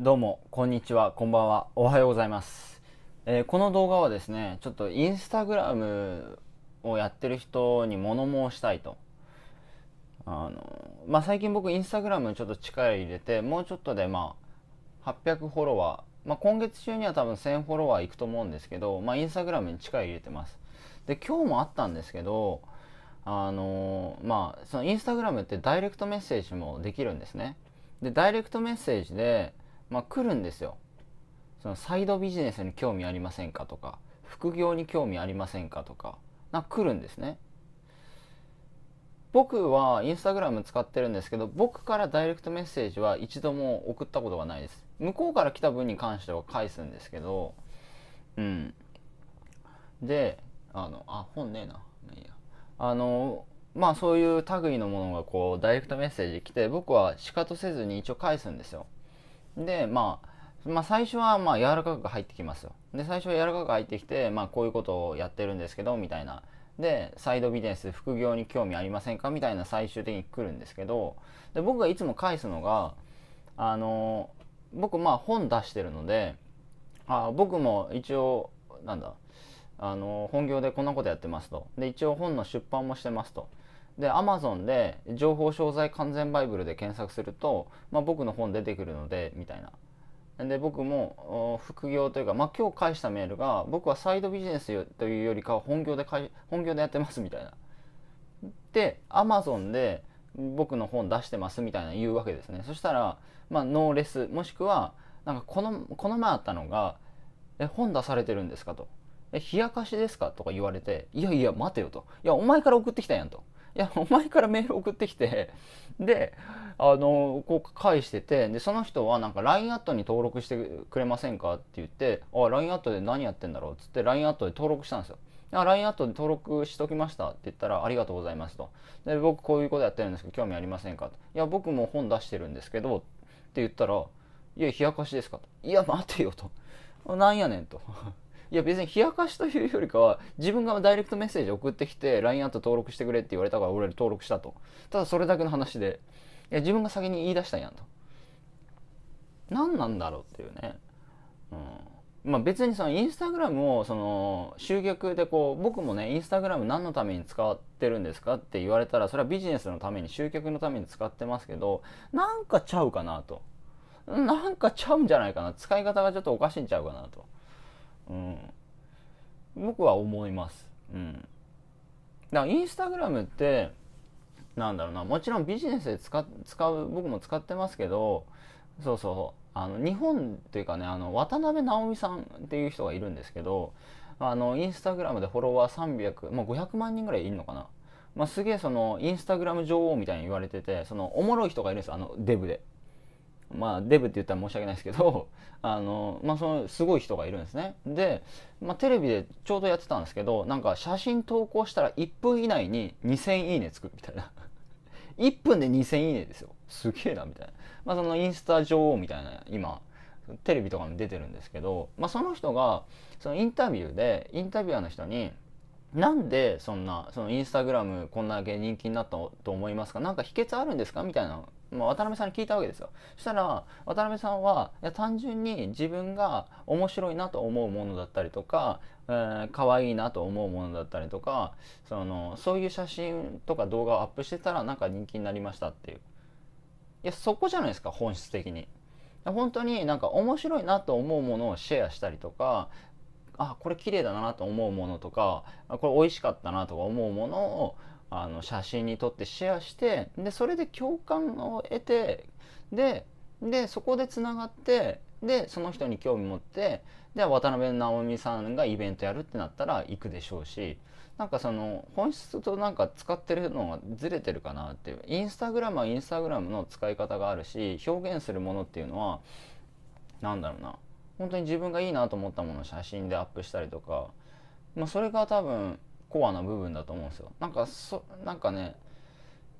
どうも、こんにちは、こんばんは、おはようございます。えー、この動画はですね、ちょっとインスタグラムをやってる人に物申したいと。あの、まあ、最近僕インスタグラムちょっと力入れて、もうちょっとでまあ、800フォロワー、まあ、今月中には多分1000フォロワーいくと思うんですけど、まあ、インスタグラムに力入れてます。で、今日もあったんですけど、あのまあ、そのインスタグラムってダイレクトメッセージもできるんですね。で、ダイレクトメッセージで、まあ、来るんですよそのサイドビジネスに興味ありませんかとか副業に興味ありませんかとかな来るんですね僕はインスタグラム使ってるんですけど僕からダイレクトメッセージは一度も送ったことがないです向こうから来た分に関しては返すんですけどうんであのあ本ねえなあのまあそういう類のものがこうダイレクトメッセージ来て僕は仕方せずに一応返すんですよで、まあ、まあ、最初はまあ柔らかく入ってきますよ。で最初は柔らかく入ってきて、まあ、こういうことをやってるんですけどみたいな。でサイドビジネス副業に興味ありませんかみたいな最終的に来るんですけどで僕がいつも返すのがあの僕まあ本出してるのであ僕も一応なんだあの本業でこんなことやってますとで一応本の出版もしてますとで Amazon で情報商材完全バイブルで検索すると、まあ、僕の本出てくるのでみたいな。で僕も副業というか、まあ、今日返したメールが僕はサイドビジネスというよりかは本業で本業でやってますみたいな。で Amazon で僕の本出してますみたいな言うわけですね。そしたら、まあ、ノーレスもしくはなんかこのこの前あったのが「え本出されてるんですか?」と「え冷やかしですか?」とか言われて「いやいや待てよ」と「いやお前から送ってきたやん」と。いやお前からメール送ってきてであのこう返しててでその人はなんか LINE アットに登録してくれませんかって言って「あ LINE アットで何やってんだろう」っつって LINE アットで登録したんですよ。LINE アットで登録しときましたって言ったら、ありがとうございますと。で、僕こういうことやってるんですけど、興味ありませんかと。いや、僕も本出してるんですけど、って言ったら、いや、冷やかしですかと。いや、待てよと。なんやねんと。いや別に冷やかしというよりかは自分がダイレクトメッセージ送ってきて LINE アット登録してくれって言われたから俺登録したとただそれだけの話でいや自分が先に言い出したんやんと何なんだろうっていうねうんまあ別にそのインスタグラムをその集客でこう僕もねインスタグラム何のために使ってるんですかって言われたらそれはビジネスのために集客のために使ってますけどなんかちゃうかなとなんかちゃうんじゃないかな使い方がちょっとおかしいんちゃうかなとうん、僕は思います。うん、だからインスタグラムってなんだろうなもちろんビジネスで使使う僕も使ってますけどそうそうあの日本っていうかねあの渡辺直美さんっていう人がいるんですけどあのインスタグラムでフォロワー300、ま500万人ぐらいいるのかな、まあ、すげえそのインスタグラム女王みたいに言われててそのおもろい人がいるんですあのデブでまあ、デブって言ったら申し訳ないですけど あの、まあ、そのすごい人がいるんですねで、まあ、テレビでちょうどやってたんですけどなんか写真投稿したら1分以内に2000いいねつくみたいな1 分で2000いいねですよすげえなみたいな、まあ、そのインスタ女王みたいな今テレビとかも出てるんですけど、まあ、その人がそのインタビューでインタビュアーの人に「なんでそんなそのインスタグラムこんだけ人気になったと思いますか何か秘訣あるんですかみたいなまあ、渡辺さんに聞いたわけですよそしたら渡辺さんはいや単純に自分が面白いなと思うものだったりとか、えー、可愛いなと思うものだったりとかそのそういう写真とか動画をアップしてたらなんか人気になりましたっていういやそこじゃないですか本質的に本当になんか面白いなと思うものをシェアしたりとかあこれ綺麗だなと思うものとかこれ美味しかったなとか思うものをあの写真に撮ってシェアしてでそれで共感を得てででそこでつながってでその人に興味持ってで渡辺直美さんがイベントやるってなったら行くでしょうしなんかその本質となんか使ってるのがずれてるかなっていうインスタグラムはインスタグラムの使い方があるし表現するものっていうのは何だろうな本当に自分がいいなと思ったものを写真でアップしたりとか、まあ、それが多分コアな部分だと思うんですよ。なんかそなんかね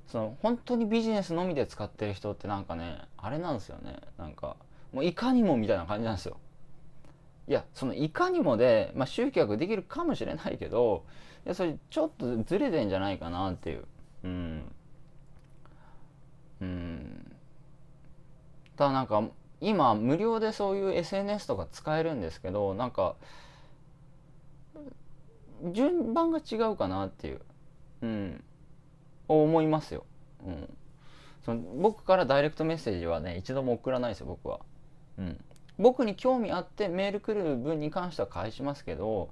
その本当にビジネスのみで使ってる人ってなんかねあれなんですよねなんかもういかにもみたいな感じなんですよ。いやそのいかにもで、まあ、集客できるかもしれないけどいやそれちょっとずれてんじゃないかなっていう。うんうんただなんか今無料でそういう SNS とか使えるんですけどなんか順番が違うかなっていう、うん、思いますよ。うん、その僕からダイレクトメッセージはね一度も送らないですよ僕は。うん、僕に興味あってメール来る分に関しては返しますけど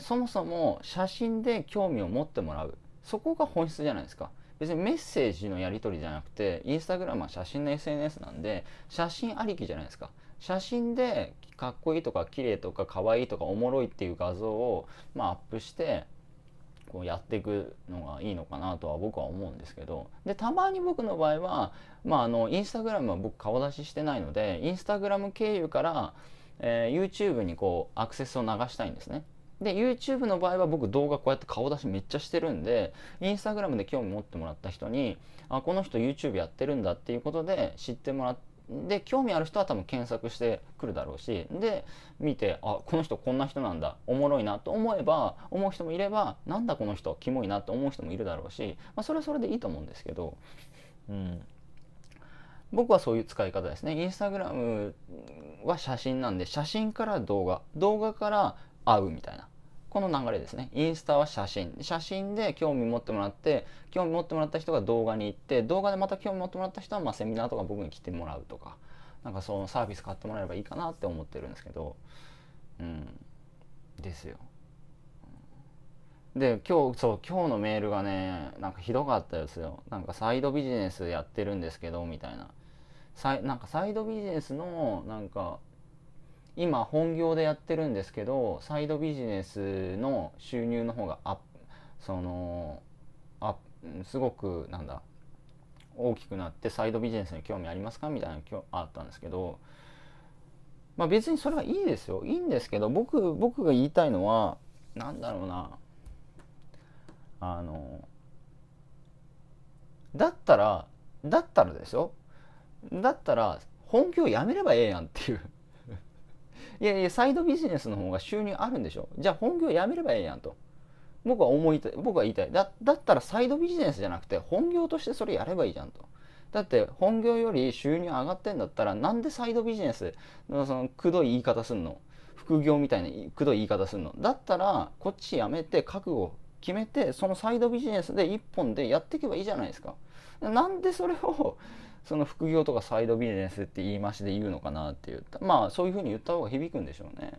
そもそも写真で興味を持ってもらうそこが本質じゃないですか。別にメッセージのやり取りじゃなくてインスタグラムは写真の SNS なんで写真ありきじゃないですか写真でかっこいいとか綺麗とか可愛いとかおもろいっていう画像を、まあ、アップしてこうやっていくのがいいのかなとは僕は思うんですけどでたまに僕の場合は、まあ、あのインスタグラムは僕顔出ししてないのでインスタグラム経由から、えー、YouTube にこうアクセスを流したいんですね。で YouTube の場合は僕動画こうやって顔出しめっちゃしてるんで Instagram で興味持ってもらった人にあこの人 YouTube やってるんだっていうことで知ってもらっで興味ある人は多分検索してくるだろうしで見てあこの人こんな人なんだおもろいなと思えば思う人もいればなんだこの人キモいなと思う人もいるだろうし、まあ、それはそれでいいと思うんですけど、うん、僕はそういう使い方ですねインスタグラムは写真なんで写真から動画動画から会うみたいなこの流れですね。インスタは写真。写真で興味持ってもらって、興味持ってもらった人が動画に行って、動画でまた興味持ってもらった人はまセミナーとか僕に来てもらうとか、なんかそのサービス買ってもらえればいいかなって思ってるんですけど、うん、ですよ。で今日そう今日のメールがねなんかひどかったですよなんかサイドビジネスやってるんですけどみたいなさなんかサイドビジネスのなんか今本業でやってるんですけどサイドビジネスの収入の方がアップそのあすごくなんだ大きくなってサイドビジネスに興味ありますかみたいなのあったんですけど、まあ、別にそれはいいですよいいんですけど僕僕が言いたいのは何だろうなあのだったらだったらですよだったら本業やめればええやんっていういやいや、サイドビジネスの方が収入あるんでしょ。じゃあ本業辞めればええやんと。僕は思いたい、僕は言いたい。だだったらサイドビジネスじゃなくて、本業としてそれやればいいじゃんと。だって本業より収入上がってんだったらなんでサイドビジネスのそのくどい言い方すんの副業みたいなくどい言い方すんのだったらこっちやめて覚悟決めてそのサイドビジネスで一本でやっていけばいいじゃないですか。なんでそれをその副業とかサイドビジネスって言いましで言うのかなっていうまあそういうふうに言った方が響くんでしょうね。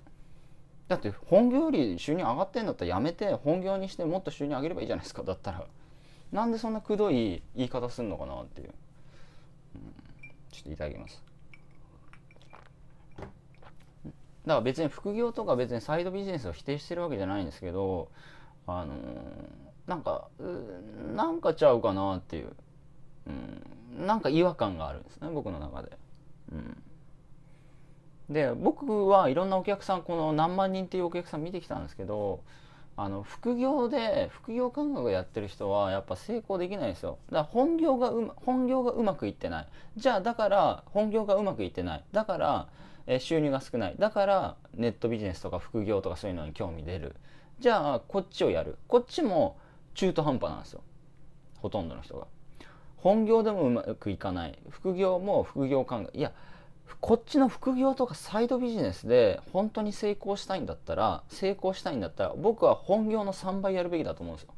だって本業より収入上がってんだったらやめて本業にしてもっと収入上げればいいじゃないですかだったらなんでそんなくどい言い方すんのかなっていう、うん、ちょっといただきますだから別に副業とか別にサイドビジネスを否定してるわけじゃないんですけどあのー、なんかなんかちゃうかなっていううん、なんか違和感があるんですね僕の中で。うんで僕はいろんなお客さんこの何万人っていうお客さん見てきたんですけどあの副業で副業感覚やってる人はやっぱ成功できないですよだから本業がう、ま、本業がうまくいってないじゃあだから本業がうまくいってないだから、え収入が少ないだからネットビジネスとか副業とかそういうのに興味出るじゃあこっちをやるこっちも中途半端なんですよほとんどの人が。本業でもうまくいかない副業も副業考えいやこっちの副業とかサイドビジネスで本当に成功したいんだったら成功したいんだったら僕は本業の3倍やるべきだと思うんですよ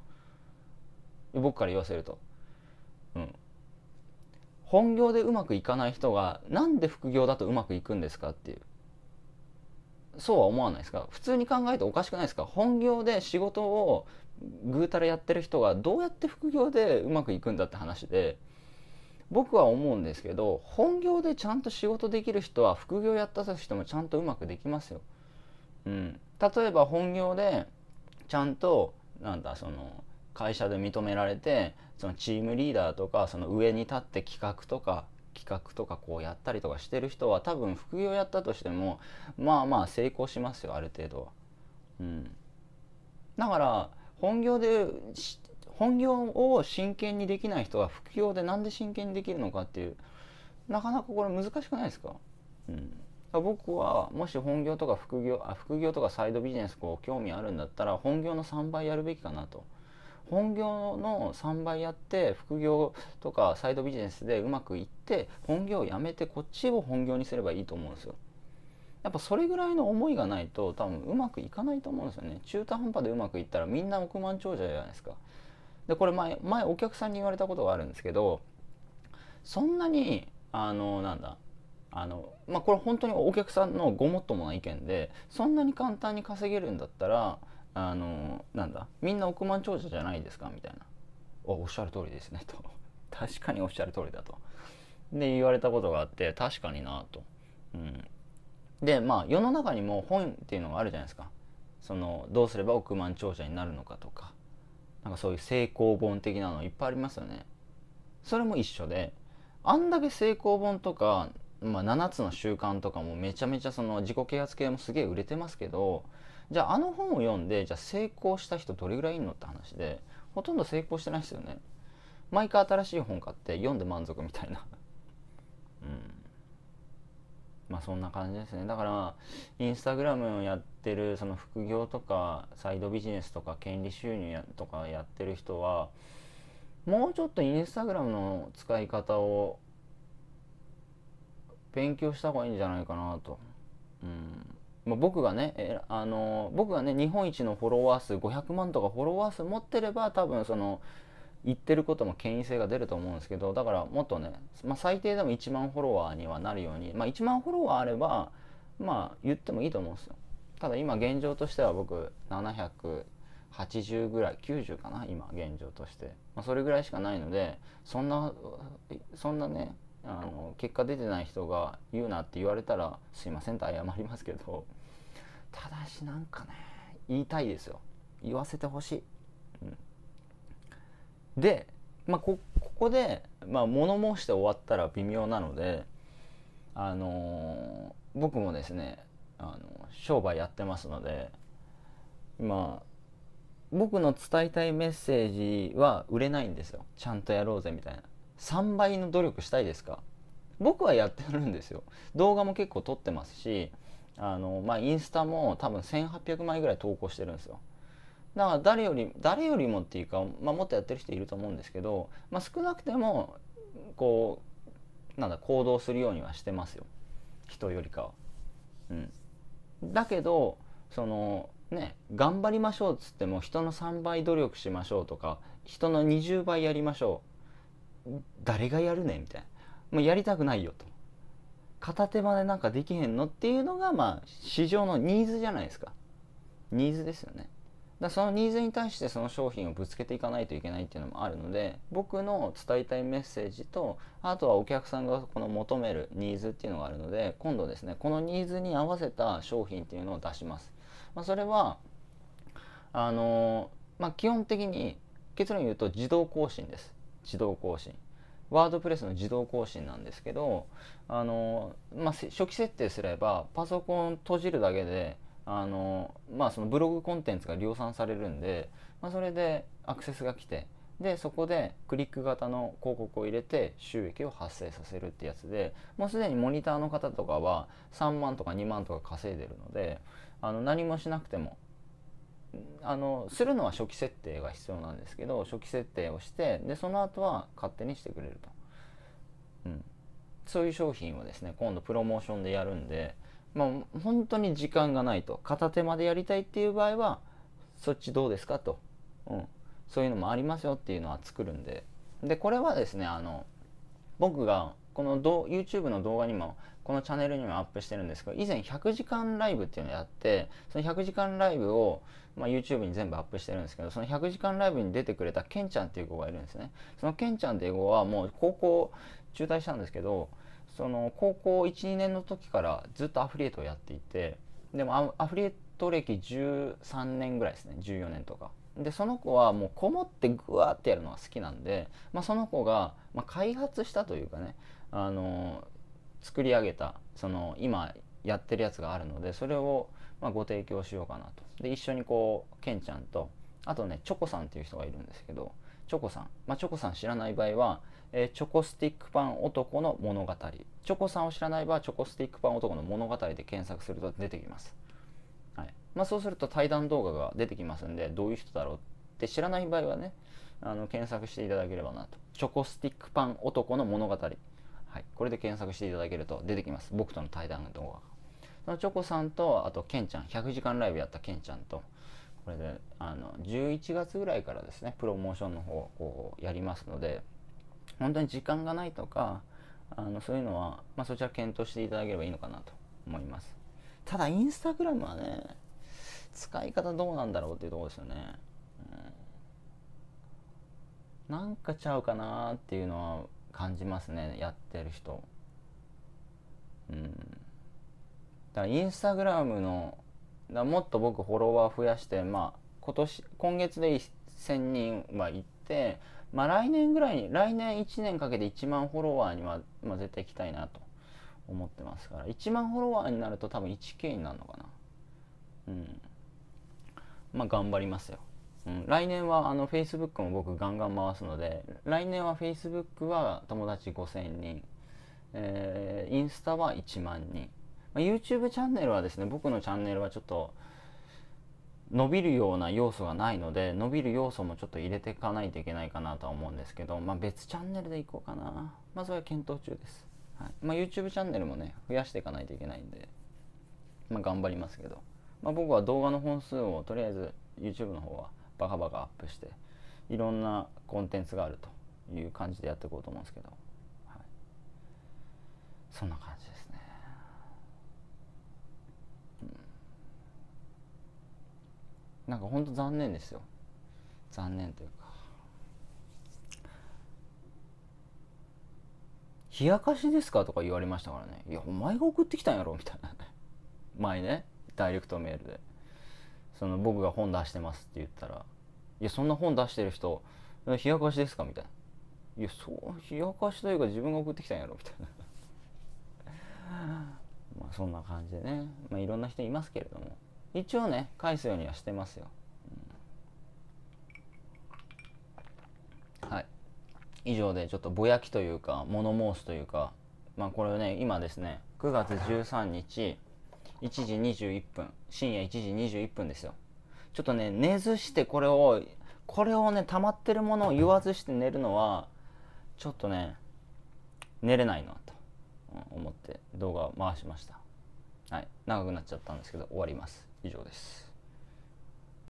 僕から言わせるとうん本業でうまくいかない人がなんで副業だとうまくいくんですかっていうそうは思わないですか普通に考えておかしくないですか本業で仕事をぐうたらやってる人がどうやって副業でうまくいくんだって話で僕は思うんですけど本業でちゃんと仕事できる人は副業やったとしてもちゃんとうまくできますよ。うん、例えば本業でちゃんとなんだその会社で認められてそのチームリーダーとかその上に立って企画とか企画とかこうやったりとかしてる人は多分副業やったとしてもまあまあ成功しますよある程度は。うん、だから本業で本業を真剣にできない人は副業で何で真剣にできるのかっていうなかなかこれ難しくないですか、うん、僕はもし本業とか副業あ副業とかサイドビジネスこう興味あるんだったら本業の3倍やるべきかなと本業の3倍やって副業とかサイドビジネスでうまくいって本業をやめてこっちを本業にすればいいと思うんですよ。やっぱそれぐらいの思いがないと多分うまくいかないと思うんですよね中途半端でうまくいったらみんな億万長者じゃないですかでこれ前前お客さんに言われたことがあるんですけどそんなにあのなんだあのまあこれ本当にお客さんのごもっともな意見でそんなに簡単に稼げるんだったらあのなんだみんな億万長者じゃないですかみたいなおおっしゃる通りですねと確かにおっしゃる通りだとで言われたことがあって確かになと、うん、でまあ世の中にも本っていうのがあるじゃないですかそのどうすれば億万長者になるのかとかなんかそういう成功本的なのいっぱいありますよねそれも一緒であんだけ成功本とか、まあ、7つの習慣とかもめちゃめちゃその自己啓発系もすげえ売れてますけどじゃああの本を読んでじゃあ成功した人どれぐらいいんのって話でほとんど成功してないですよね毎回新しい本買って読んで満足みたいなうんまあそんな感じですねだからインスタグラムをやってるその副業とかサイドビジネスとか権利収入とかやってる人はもうちょっとインスタグラムの使い方を勉強した方がいいんじゃないかなと。うんまあ、僕がね、えあの僕がね日本一のフォロワー数500万とかフォロワー数持ってれば多分その言ってることも権威性が出ると思うんですけどだからもっとね、まあ、最低でも1万フォロワーにはなるように、まあ、1万フォロワーあればまあ言ってもいいと思うんですよただ今現状としては僕780ぐらい90かな今現状として、まあ、それぐらいしかないのでそんなそんなねあの結果出てない人が言うなって言われたらすいませんと謝りますけどただしなんかね言いたいですよ言わせてほしいで、まあ、ここで、まあ、物申して終わったら微妙なので、あのー、僕もですね、あの商売やってますので今僕の伝えたいメッセージは売れないんですよちゃんとやろうぜみたいな3倍の努力したいですか僕はやってるんですよ動画も結構撮ってますしあの、まあ、インスタも多分1800枚ぐらい投稿してるんですよだから誰より誰よりもっていうか、まあ、もっとやってる人いると思うんですけど、まあ、少なくてもこうなんだ行動するようにはしてますよ人よりかは。うん、だけどそのね頑張りましょうっつっても人の3倍努力しましょうとか人の20倍やりましょう誰がやるねみたいなもうやりたくないよと片手間でなんかできへんのっていうのがまあ市場のニーズじゃないですかニーズですよね。だそのニーズに対してその商品をぶつけていかないといけないっていうのもあるので僕の伝えたいメッセージとあとはお客さんがこの求めるニーズっていうのがあるので今度ですねこのニーズに合わせた商品っていうのを出します。まあ、それはあのまあ、基本的に結論言うと自動更新です。自動更新。ワードプレスの自動更新なんですけどあの、まあ、初期設定すればパソコン閉じるだけであのまあそのブログコンテンツが量産されるんで、まあ、それでアクセスが来てでそこでクリック型の広告を入れて収益を発生させるってやつでもうすでにモニターの方とかは3万とか2万とか稼いでるのであの何もしなくてもあのするのは初期設定が必要なんですけど初期設定をしてでその後は勝手にしてくれると、うん、そういう商品をですね今度プロモーションでやるんでまあ、本当に時間がないと片手までやりたいっていう場合はそっちどうですかと、うん、そういうのもありますよっていうのは作るんででこれはですねあの僕がこの YouTube の動画にもこのチャンネルにもアップしてるんですけど以前100時間ライブっていうのをやってその100時間ライブを、まあ、YouTube に全部アップしてるんですけどその100時間ライブに出てくれたケンちゃんっていう子がいるんですねそのケンちゃんっていう子はもう高校中退したんですけどその高校12年の時からずっとアフリエイトをやっていてでもアフリエイト歴13年ぐらいですね14年とかでその子はもうこもってグワーってやるのが好きなんで、まあ、その子が、まあ、開発したというかねあの作り上げたその今やってるやつがあるのでそれをまあご提供しようかなとで一緒にこうケンちゃんとあとねチョコさんっていう人がいるんですけどチョコさんまあチョコさん知らない場合はえー、チョコスティックパン男の物語チョコさんを知らない場合チョコスティックパン男の物語で検索すると出てきます、はいまあ、そうすると対談動画が出てきますんでどういう人だろうって知らない場合はねあの検索していただければなとチョコスティックパン男の物語、はい、これで検索していただけると出てきます僕との対談動画そのチョコさんとあとケンちゃん100時間ライブやったケンちゃんとこれであの11月ぐらいからですねプロモーションの方をこうやりますので本当に時間がないとかあのそういうのは、まあ、そちら検討していただければいいのかなと思いますただインスタグラムはね使い方どうなんだろうっていうところですよね、うん、なんかちゃうかなっていうのは感じますねやってる人うんだからインスタグラムのだもっと僕フォロワー増やしてまあ今年今月で1000人は行ってまあ、来年ぐらいに来年1年かけて1万フォロワーには、まあ、絶対行きたいなと思ってますから1万フォロワーになると多分 1K になるのかなうんまあ頑張りますよ、うん、来年はあの Facebook も僕ガンガン回すので来年は Facebook は友達5000人、えー、インスタは1万人、まあ、YouTube チャンネルはですね僕のチャンネルはちょっと伸びるような要素がないので伸びる要素もちょっと入れていかないといけないかなとは思うんですけど、まあ、別チャンネルでいこうかなまあそれは検討中です、はいまあ、YouTube チャンネルもね増やしていかないといけないんで、まあ、頑張りますけど、まあ、僕は動画の本数をとりあえず YouTube の方はバカバカアップしていろんなコンテンツがあるという感じでやっていこうと思うんですけど、はい、そんな感じなんかほんと残念ですよ残念というか「冷やかしですか?」とか言われましたからね「いやお前が送ってきたんやろ」みたいなね 前ねダイレクトメールでその僕が本出してますって言ったら「いやそんな本出してる人冷やかしですか?」みたいな「いやそう冷やかしというか自分が送ってきたんやろ」みたいな まあそんな感じでね、まあ、いろんな人いますけれども。一応ね返すようにはしてますよ、うん、はい以上でちょっとぼやきというか物申すというかまあこれね今ですね9月13日1時21分深夜1時21分ですよちょっとね寝ずしてこれをこれをね溜まってるものを言わずして寝るのはちょっとね寝れないなと思って動画を回しましたはい長くなっちゃったんですけど終わります以上です